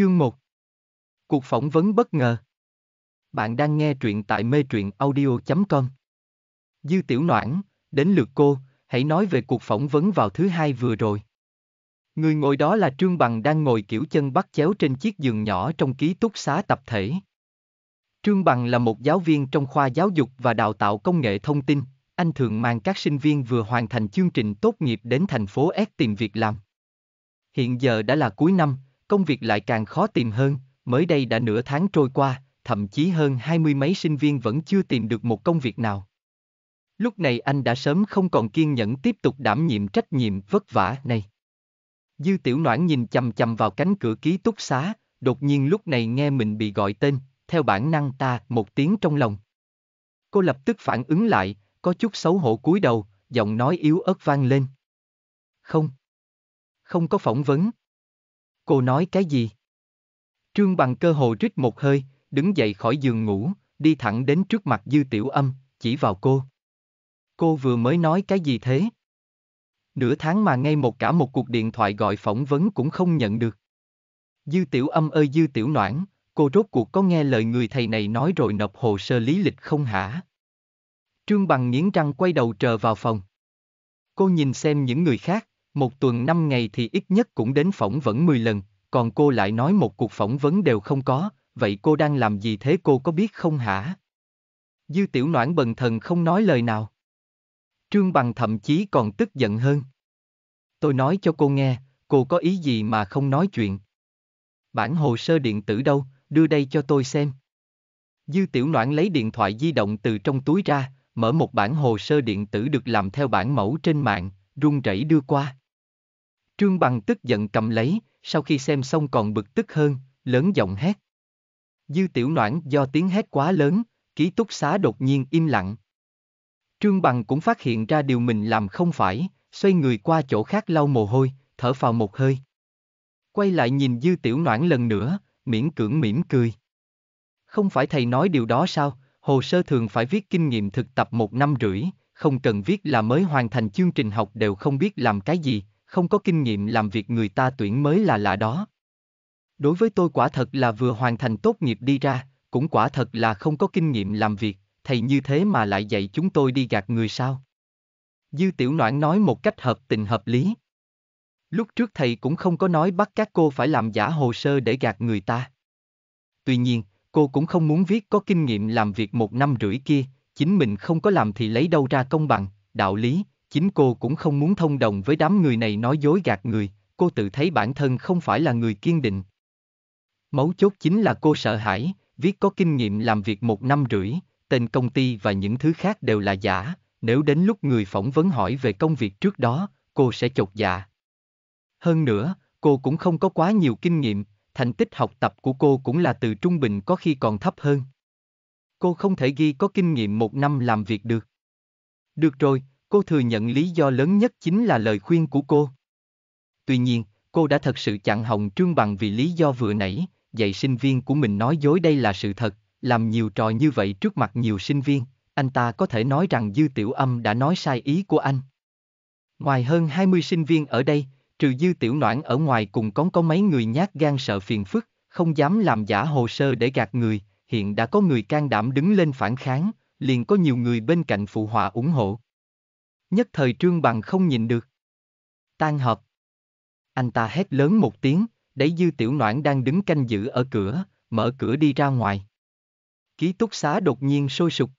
Chương 1 Cuộc phỏng vấn bất ngờ Bạn đang nghe truyện tại mê truyện audio.com Dư tiểu noãn, đến lượt cô, hãy nói về cuộc phỏng vấn vào thứ hai vừa rồi. Người ngồi đó là Trương Bằng đang ngồi kiểu chân bắt chéo trên chiếc giường nhỏ trong ký túc xá tập thể. Trương Bằng là một giáo viên trong khoa giáo dục và đào tạo công nghệ thông tin, anh thường mang các sinh viên vừa hoàn thành chương trình tốt nghiệp đến thành phố S tìm việc làm. Hiện giờ đã là cuối năm, công việc lại càng khó tìm hơn, mới đây đã nửa tháng trôi qua, thậm chí hơn hai mươi mấy sinh viên vẫn chưa tìm được một công việc nào. Lúc này anh đã sớm không còn kiên nhẫn tiếp tục đảm nhiệm trách nhiệm vất vả này. Dư tiểu noãn nhìn chầm chầm vào cánh cửa ký túc xá, đột nhiên lúc này nghe mình bị gọi tên, theo bản năng ta một tiếng trong lòng. Cô lập tức phản ứng lại, có chút xấu hổ cúi đầu, giọng nói yếu ớt vang lên. Không. Không có phỏng vấn. Cô nói cái gì? Trương bằng cơ hồ rít một hơi, đứng dậy khỏi giường ngủ, đi thẳng đến trước mặt dư tiểu âm, chỉ vào cô. Cô vừa mới nói cái gì thế? Nửa tháng mà ngay một cả một cuộc điện thoại gọi phỏng vấn cũng không nhận được. Dư tiểu âm ơi dư tiểu noãn, cô rốt cuộc có nghe lời người thầy này nói rồi nộp hồ sơ lý lịch không hả? Trương Bằng nghiến răng quay đầu trờ vào phòng. Cô nhìn xem những người khác, một tuần năm ngày thì ít nhất cũng đến phỏng vấn 10 lần, còn cô lại nói một cuộc phỏng vấn đều không có, vậy cô đang làm gì thế cô có biết không hả? Dư tiểu noãn bần thần không nói lời nào. Trương Bằng thậm chí còn tức giận hơn. Tôi nói cho cô nghe, cô có ý gì mà không nói chuyện? Bản hồ sơ điện tử đâu, đưa đây cho tôi xem. Dư tiểu noãn lấy điện thoại di động từ trong túi ra, mở một bản hồ sơ điện tử được làm theo bản mẫu trên mạng, run rẩy đưa qua. Trương Bằng tức giận cầm lấy, sau khi xem xong còn bực tức hơn, lớn giọng hét. Dư tiểu noãn do tiếng hét quá lớn, ký túc xá đột nhiên im lặng. Trương Bằng cũng phát hiện ra điều mình làm không phải, xoay người qua chỗ khác lau mồ hôi, thở vào một hơi. Quay lại nhìn dư tiểu noãn lần nữa, miễn cưỡng mỉm cười. Không phải thầy nói điều đó sao, hồ sơ thường phải viết kinh nghiệm thực tập một năm rưỡi, không cần viết là mới hoàn thành chương trình học đều không biết làm cái gì, không có kinh nghiệm làm việc người ta tuyển mới là lạ đó. Đối với tôi quả thật là vừa hoàn thành tốt nghiệp đi ra, cũng quả thật là không có kinh nghiệm làm việc, thầy như thế mà lại dạy chúng tôi đi gạt người sao? Dư Tiểu Noãn nói một cách hợp tình hợp lý. Lúc trước thầy cũng không có nói bắt các cô phải làm giả hồ sơ để gạt người ta. Tuy nhiên, cô cũng không muốn viết có kinh nghiệm làm việc một năm rưỡi kia, chính mình không có làm thì lấy đâu ra công bằng, đạo lý, chính cô cũng không muốn thông đồng với đám người này nói dối gạt người, cô tự thấy bản thân không phải là người kiên định. Mấu chốt chính là cô sợ hãi, viết có kinh nghiệm làm việc một năm rưỡi, tên công ty và những thứ khác đều là giả, nếu đến lúc người phỏng vấn hỏi về công việc trước đó, cô sẽ chột dạ. Hơn nữa, cô cũng không có quá nhiều kinh nghiệm, thành tích học tập của cô cũng là từ trung bình có khi còn thấp hơn. Cô không thể ghi có kinh nghiệm một năm làm việc được. Được rồi, Cô thừa nhận lý do lớn nhất chính là lời khuyên của cô. Tuy nhiên, cô đã thật sự chặn hồng trương bằng vì lý do vừa nãy, dạy sinh viên của mình nói dối đây là sự thật, làm nhiều trò như vậy trước mặt nhiều sinh viên, anh ta có thể nói rằng Dư Tiểu Âm đã nói sai ý của anh. Ngoài hơn 20 sinh viên ở đây, trừ Dư Tiểu Noãn ở ngoài cùng còn có mấy người nhát gan sợ phiền phức, không dám làm giả hồ sơ để gạt người, hiện đã có người can đảm đứng lên phản kháng, liền có nhiều người bên cạnh phụ họa ủng hộ nhất thời trương bằng không nhìn được. Tan họp. Anh ta hét lớn một tiếng, đẩy dư tiểu noãn đang đứng canh giữ ở cửa, mở cửa đi ra ngoài. Ký túc xá đột nhiên sôi sục.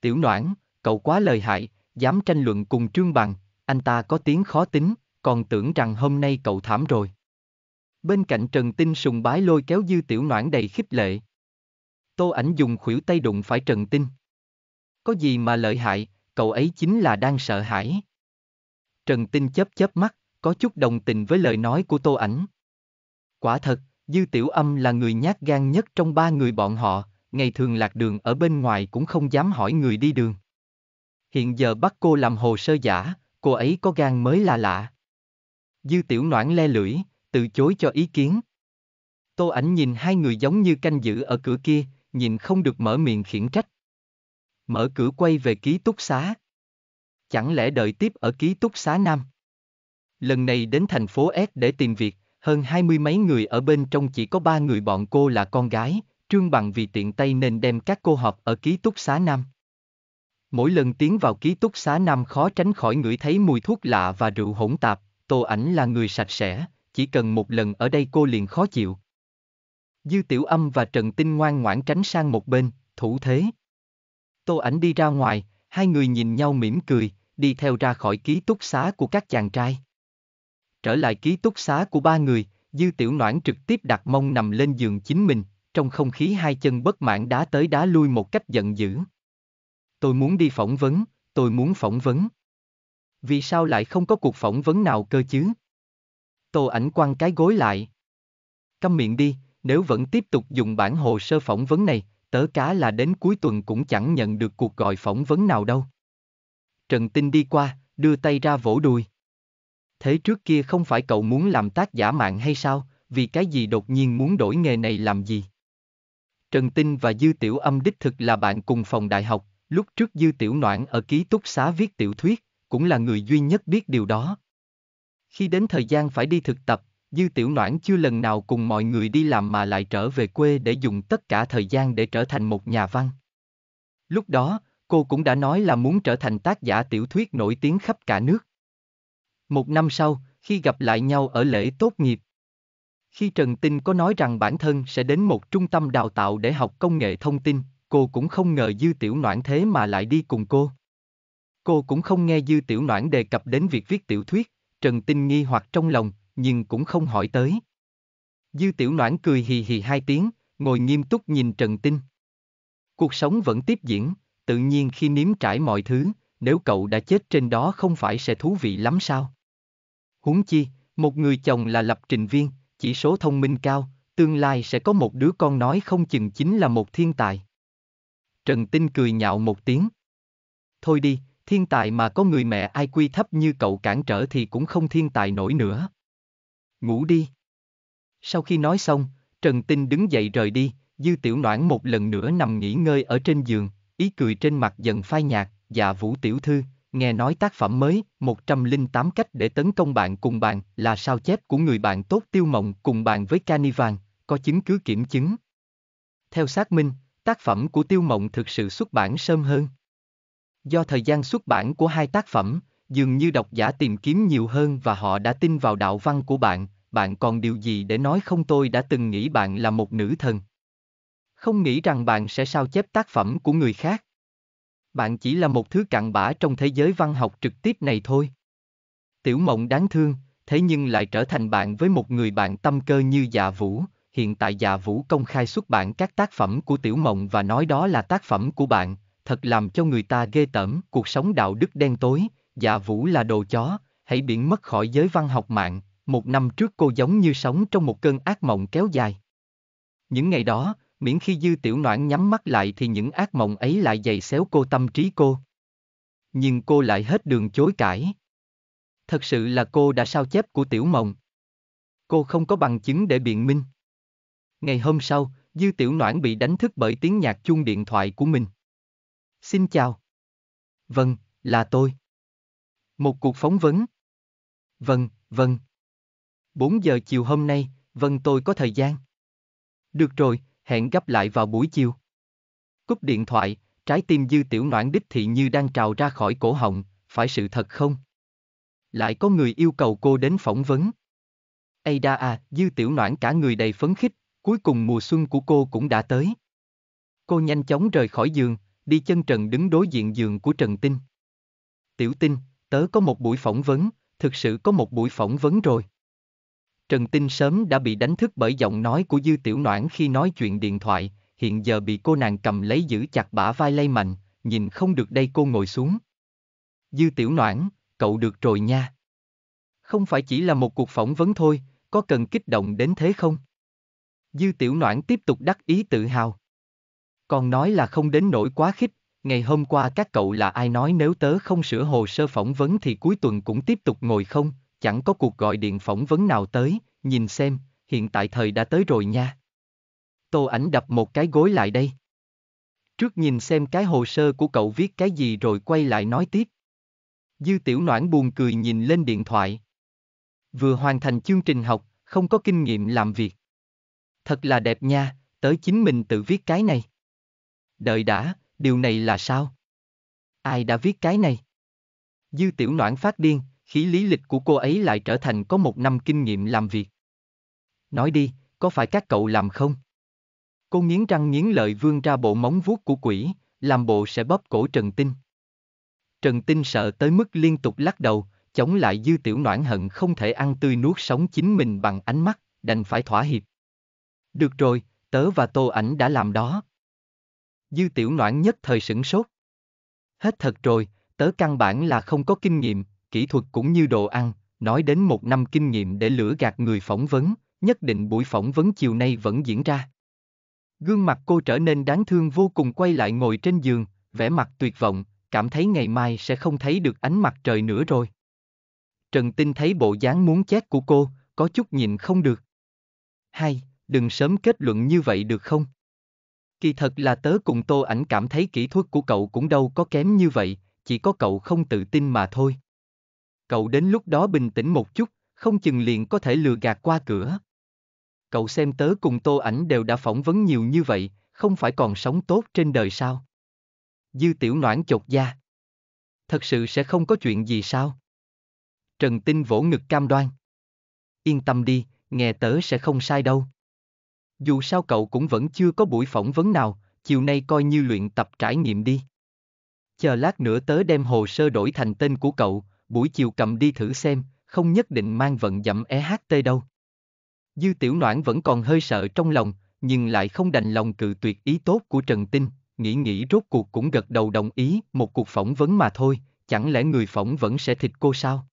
Tiểu noãn, cậu quá lời hại, dám tranh luận cùng trương bằng, anh ta có tiếng khó tính, còn tưởng rằng hôm nay cậu thảm rồi. Bên cạnh Trần Tinh sùng bái lôi kéo dư tiểu noãn đầy khích lệ. Tô ảnh dùng khuỷu tay đụng phải Trần Tinh. Có gì mà lợi hại, cậu ấy chính là đang sợ hãi. Trần Tinh chớp chớp mắt, có chút đồng tình với lời nói của Tô Ảnh. Quả thật, Dư Tiểu Âm là người nhát gan nhất trong ba người bọn họ, ngày thường lạc đường ở bên ngoài cũng không dám hỏi người đi đường. Hiện giờ bắt cô làm hồ sơ giả, cô ấy có gan mới là lạ. Dư Tiểu Noãn le lưỡi, từ chối cho ý kiến. Tô Ảnh nhìn hai người giống như canh giữ ở cửa kia, nhìn không được mở miệng khiển trách mở cửa quay về ký túc xá. Chẳng lẽ đợi tiếp ở ký túc xá Nam? Lần này đến thành phố S để tìm việc, hơn hai mươi mấy người ở bên trong chỉ có ba người bọn cô là con gái, Trương Bằng vì tiện tay nên đem các cô họp ở ký túc xá Nam. Mỗi lần tiến vào ký túc xá Nam khó tránh khỏi ngửi thấy mùi thuốc lạ và rượu hỗn tạp, Tô Ảnh là người sạch sẽ, chỉ cần một lần ở đây cô liền khó chịu. Dư Tiểu Âm và Trần Tinh ngoan ngoãn tránh sang một bên, thủ thế. Tô Ảnh đi ra ngoài, hai người nhìn nhau mỉm cười, đi theo ra khỏi ký túc xá của các chàng trai. Trở lại ký túc xá của ba người, Dư Tiểu Noãn trực tiếp đặt mông nằm lên giường chính mình, trong không khí hai chân bất mãn đá tới đá lui một cách giận dữ. Tôi muốn đi phỏng vấn, tôi muốn phỏng vấn. Vì sao lại không có cuộc phỏng vấn nào cơ chứ? Tô ảnh quăng cái gối lại. Câm miệng đi, nếu vẫn tiếp tục dùng bản hồ sơ phỏng vấn này, tớ cá là đến cuối tuần cũng chẳng nhận được cuộc gọi phỏng vấn nào đâu. Trần Tinh đi qua, đưa tay ra vỗ đùi. Thế trước kia không phải cậu muốn làm tác giả mạng hay sao, vì cái gì đột nhiên muốn đổi nghề này làm gì? Trần Tinh và Dư Tiểu Âm đích thực là bạn cùng phòng đại học, lúc trước Dư Tiểu Noãn ở ký túc xá viết tiểu thuyết, cũng là người duy nhất biết điều đó. Khi đến thời gian phải đi thực tập, Dư Tiểu Noãn chưa lần nào cùng mọi người đi làm mà lại trở về quê để dùng tất cả thời gian để trở thành một nhà văn. Lúc đó, cô cũng đã nói là muốn trở thành tác giả tiểu thuyết nổi tiếng khắp cả nước. Một năm sau, khi gặp lại nhau ở lễ tốt nghiệp, khi Trần Tinh có nói rằng bản thân sẽ đến một trung tâm đào tạo để học công nghệ thông tin, cô cũng không ngờ Dư Tiểu Noãn thế mà lại đi cùng cô. Cô cũng không nghe Dư Tiểu Noãn đề cập đến việc viết tiểu thuyết, Trần Tinh nghi hoặc trong lòng, nhưng cũng không hỏi tới. Dư tiểu noãn cười hì hì hai tiếng, ngồi nghiêm túc nhìn Trần Tinh. Cuộc sống vẫn tiếp diễn, tự nhiên khi nếm trải mọi thứ, nếu cậu đã chết trên đó không phải sẽ thú vị lắm sao? Huống chi, một người chồng là lập trình viên, chỉ số thông minh cao, tương lai sẽ có một đứa con nói không chừng chính là một thiên tài. Trần Tinh cười nhạo một tiếng. Thôi đi, thiên tài mà có người mẹ ai quy thấp như cậu cản trở thì cũng không thiên tài nổi nữa ngủ đi. Sau khi nói xong, Trần Tinh đứng dậy rời đi, Dư Tiểu Noãn một lần nữa nằm nghỉ ngơi ở trên giường, ý cười trên mặt dần phai nhạt, dạ Vũ Tiểu Thư, nghe nói tác phẩm mới, 108 cách để tấn công bạn cùng bạn là sao chép của người bạn tốt tiêu mộng cùng bạn với Canivan, có chứng cứ kiểm chứng. Theo xác minh, tác phẩm của tiêu mộng thực sự xuất bản sớm hơn. Do thời gian xuất bản của hai tác phẩm, dường như độc giả tìm kiếm nhiều hơn và họ đã tin vào đạo văn của bạn, bạn còn điều gì để nói không tôi đã từng nghĩ bạn là một nữ thần. Không nghĩ rằng bạn sẽ sao chép tác phẩm của người khác. Bạn chỉ là một thứ cặn bã trong thế giới văn học trực tiếp này thôi. Tiểu mộng đáng thương, thế nhưng lại trở thành bạn với một người bạn tâm cơ như dạ vũ. Hiện tại dạ vũ công khai xuất bản các tác phẩm của tiểu mộng và nói đó là tác phẩm của bạn, thật làm cho người ta ghê tởm cuộc sống đạo đức đen tối, dạ vũ là đồ chó, hãy biển mất khỏi giới văn học mạng, một năm trước cô giống như sống trong một cơn ác mộng kéo dài. Những ngày đó, miễn khi dư tiểu noãn nhắm mắt lại thì những ác mộng ấy lại dày xéo cô tâm trí cô. Nhưng cô lại hết đường chối cãi. Thật sự là cô đã sao chép của tiểu mộng. Cô không có bằng chứng để biện minh. Ngày hôm sau, dư tiểu noãn bị đánh thức bởi tiếng nhạc chuông điện thoại của mình. Xin chào. Vâng, là tôi. Một cuộc phỏng vấn. Vâng, vâng. 4 giờ chiều hôm nay, vâng tôi có thời gian. Được rồi, hẹn gặp lại vào buổi chiều. Cúp điện thoại, trái tim dư tiểu noãn đích thị như đang trào ra khỏi cổ họng, phải sự thật không? Lại có người yêu cầu cô đến phỏng vấn. Ada à, dư tiểu noãn cả người đầy phấn khích, cuối cùng mùa xuân của cô cũng đã tới. Cô nhanh chóng rời khỏi giường, đi chân trần đứng đối diện giường của Trần Tinh. Tiểu Tinh, tớ có một buổi phỏng vấn, thực sự có một buổi phỏng vấn rồi. Trần Tinh sớm đã bị đánh thức bởi giọng nói của Dư Tiểu Noãn khi nói chuyện điện thoại, hiện giờ bị cô nàng cầm lấy giữ chặt bả vai lay mạnh, nhìn không được đây cô ngồi xuống. Dư Tiểu Noãn, cậu được rồi nha. Không phải chỉ là một cuộc phỏng vấn thôi, có cần kích động đến thế không? Dư Tiểu Noãn tiếp tục đắc ý tự hào. Còn nói là không đến nỗi quá khích, ngày hôm qua các cậu là ai nói nếu tớ không sửa hồ sơ phỏng vấn thì cuối tuần cũng tiếp tục ngồi không, chẳng có cuộc gọi điện phỏng vấn nào tới, nhìn xem, hiện tại thời đã tới rồi nha. Tô ảnh đập một cái gối lại đây. Trước nhìn xem cái hồ sơ của cậu viết cái gì rồi quay lại nói tiếp. Dư tiểu noãn buồn cười nhìn lên điện thoại. Vừa hoàn thành chương trình học, không có kinh nghiệm làm việc. Thật là đẹp nha, tới chính mình tự viết cái này. Đợi đã, điều này là sao? Ai đã viết cái này? Dư tiểu noãn phát điên, khí lý lịch của cô ấy lại trở thành có một năm kinh nghiệm làm việc. Nói đi, có phải các cậu làm không? Cô nghiến răng nghiến lợi vương ra bộ móng vuốt của quỷ, làm bộ sẽ bóp cổ Trần Tinh. Trần Tinh sợ tới mức liên tục lắc đầu, chống lại dư tiểu noãn hận không thể ăn tươi nuốt sống chính mình bằng ánh mắt, đành phải thỏa hiệp. Được rồi, tớ và tô ảnh đã làm đó, Dư tiểu noãn nhất thời sửng sốt. Hết thật rồi, tớ căn bản là không có kinh nghiệm, kỹ thuật cũng như đồ ăn, nói đến một năm kinh nghiệm để lửa gạt người phỏng vấn, nhất định buổi phỏng vấn chiều nay vẫn diễn ra. Gương mặt cô trở nên đáng thương vô cùng quay lại ngồi trên giường, vẻ mặt tuyệt vọng, cảm thấy ngày mai sẽ không thấy được ánh mặt trời nữa rồi. Trần Tinh thấy bộ dáng muốn chết của cô, có chút nhìn không được. hay đừng sớm kết luận như vậy được không? Kỳ thật là tớ cùng tô ảnh cảm thấy kỹ thuật của cậu cũng đâu có kém như vậy, chỉ có cậu không tự tin mà thôi. Cậu đến lúc đó bình tĩnh một chút, không chừng liền có thể lừa gạt qua cửa. Cậu xem tớ cùng tô ảnh đều đã phỏng vấn nhiều như vậy, không phải còn sống tốt trên đời sao? Dư tiểu noãn chột da. Thật sự sẽ không có chuyện gì sao? Trần Tinh vỗ ngực cam đoan. Yên tâm đi, nghe tớ sẽ không sai đâu. Dù sao cậu cũng vẫn chưa có buổi phỏng vấn nào, chiều nay coi như luyện tập trải nghiệm đi. Chờ lát nữa tớ đem hồ sơ đổi thành tên của cậu, buổi chiều cầm đi thử xem, không nhất định mang vận dặm EHT đâu. Dư tiểu noãn vẫn còn hơi sợ trong lòng, nhưng lại không đành lòng cự tuyệt ý tốt của Trần Tinh, nghĩ nghĩ rốt cuộc cũng gật đầu đồng ý một cuộc phỏng vấn mà thôi, chẳng lẽ người phỏng vẫn sẽ thịt cô sao?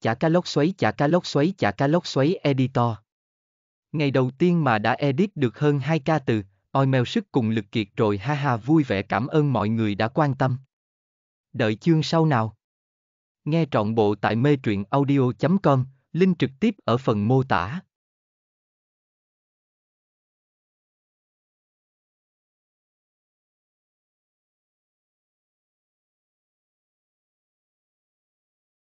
Chả cá lóc xoáy chả cá lóc xoáy chả cá lóc xoáy editor Ngày đầu tiên mà đã edit được hơn 2 ca từ, oi mèo sức cùng lực kiệt rồi ha ha vui vẻ cảm ơn mọi người đã quan tâm. Đợi chương sau nào. Nghe trọn bộ tại mê truyện audio.com, link trực tiếp ở phần mô tả.